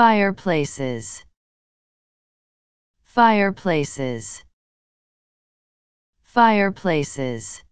Fireplaces. Fireplaces. Fireplaces.